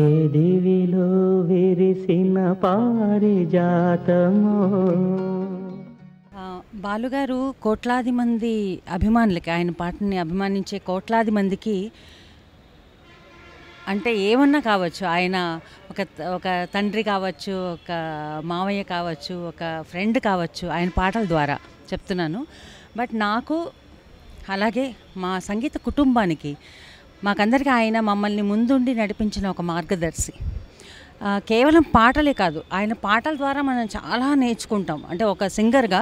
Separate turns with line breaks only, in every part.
ఏ దివిలో విరిసిన పారిజాతమో బాలుగారు కోట్లాది మంది అభిమానులకి ఆయన పాటని అభిమానించే కోట్లాది మందికి అంటే ఏమన్నా కావచ్చు ఆయన ఒక ఒక తండ్రి కావచ్చు ఒక మావయ్య కావచ్చు ఒక ఫ్రెండ్ కావచ్చు ఆయన పాటల ద్వారా చెప్తున్నాను బట్ నాకు అలాగే మా సంగీత కుటుంబానికి మాకందరికీ ఆయన మమ్మల్ని ముందుండి నడిపించిన ఒక మార్గదర్శి కేవలం పాటలే కాదు ఆయన పాటల ద్వారా మనం చాలా నేర్చుకుంటాం అంటే ఒక సింగర్గా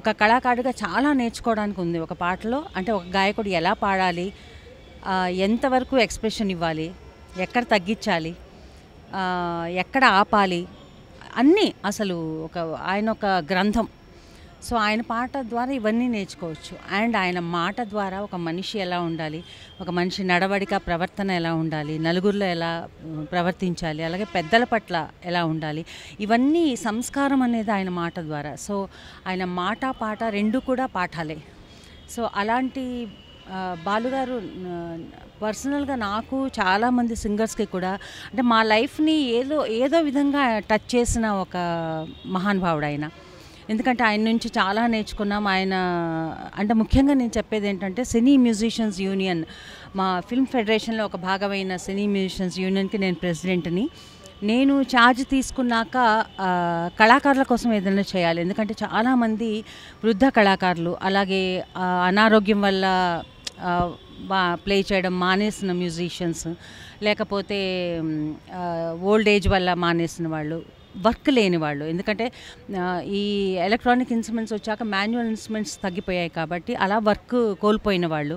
ఒక కళాకారుడిగా చాలా నేర్చుకోవడానికి ఉంది ఒక పాటలో అంటే ఒక గాయకుడు ఎలా పాడాలి ఎంతవరకు ఎక్స్ప్రెషన్ ఇవ్వాలి ఎక్కడ తగ్గించాలి ఎక్కడ ఆపాలి అన్నీ అసలు ఒక ఆయన ఒక గ్రంథం సో ఆయన పాట ద్వారా ఇవన్నీ నేర్చుకోవచ్చు అండ్ ఆయన మాట ద్వారా ఒక మనిషి ఎలా ఉండాలి ఒక మనిషి నడవడిక ప్రవర్తన ఎలా ఉండాలి నలుగురిలో ఎలా ప్రవర్తించాలి అలాగే పెద్దల పట్ల ఎలా ఉండాలి ఇవన్నీ సంస్కారం అనేది ఆయన మాట ద్వారా సో ఆయన మాట పాట రెండు కూడా పాఠాలే సో అలాంటి బాలుగారు పర్సనల్గా నాకు చాలామంది సింగర్స్కి కూడా అంటే మా లైఫ్ని ఏదో ఏదో విధంగా టచ్ చేసిన ఒక మహానుభావుడు ఆయన ఎందుకంటే ఆయన నుంచి చాలా నేర్చుకున్నాం ఆయన అంటే ముఖ్యంగా నేను చెప్పేది ఏంటంటే సినీ మ్యూజిషియన్స్ యూనియన్ మా ఫిల్మ్ ఫెడరేషన్లో ఒక భాగమైన సినీ మ్యూజిషియన్స్ యూనియన్కి నేను ప్రెసిడెంట్ని నేను ఛార్జ్ తీసుకున్నాక కళాకారుల కోసం ఏదైనా చేయాలి ఎందుకంటే చాలామంది వృద్ధ కళాకారులు అలాగే అనారోగ్యం వల్ల ప్లే చేయడం మానేసిన మ్యూజిషియన్స్ లేకపోతే ఓల్డ్ ఏజ్ వల్ల మానేసిన వాళ్ళు వర్క్ లేని వాళ్ళు ఎందుకంటే ఈ ఎలక్ట్రానిక్ ఇన్స్ట్రుమెంట్స్ వచ్చాక మాన్యువల్ ఇన్స్ట్రుమెంట్స్ తగ్గిపోయాయి కాబట్టి అలా వర్క్ కోల్పోయిన వాళ్ళు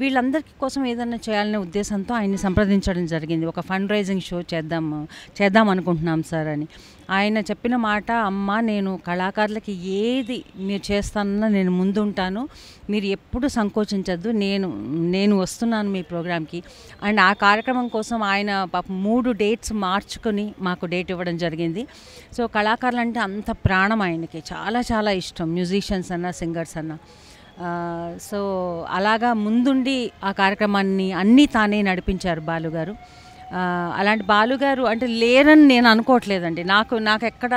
వీళ్ళందరికీ కోసం ఏదైనా చేయాలనే ఉద్దేశంతో ఆయన్ని సంప్రదించడం జరిగింది ఒక ఫండ్ రైజింగ్ షో చేద్దాము చేద్దాం అనుకుంటున్నాం సార్ అని ఆయన చెప్పిన మాట అమ్మ నేను కళాకారులకి ఏది మీరు చేస్తానన్నా నేను ముందుంటాను మీరు ఎప్పుడు సంకోచించద్దు నేను నేను వస్తున్నాను మీ ప్రోగ్రామ్కి అండ్ ఆ కార్యక్రమం కోసం ఆయన మూడు డేట్స్ మార్చుకొని మాకు డేట్ ఇవ్వడం జరిగింది సో కళాకారులు అంటే అంత ప్రాణం ఆయనకి చాలా చాలా ఇష్టం మ్యూజిషియన్స్ అన్న సింగర్స్ అన్న సో అలాగా ముందుండి ఆ కార్యక్రమాన్ని అన్నీ తానే నడిపించారు బాలుగారు అలాంటి బాలుగారు అంటే లేరని నేను అనుకోవట్లేదండి నాకు నాకు ఎక్కడ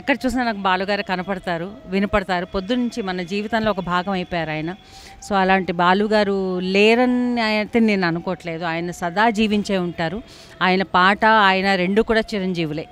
ఎక్కడ చూసినా నాకు బాలుగారు కనపడతారు వినపడతారు పొద్దునుంచి మన జీవితంలో ఒక భాగం అయిపోయారు ఆయన సో అలాంటి బాలుగారు లేరని అయితే నేను అనుకోవట్లేదు ఆయన సదా జీవించే ఉంటారు ఆయన పాట ఆయన రెండు కూడా చిరంజీవులే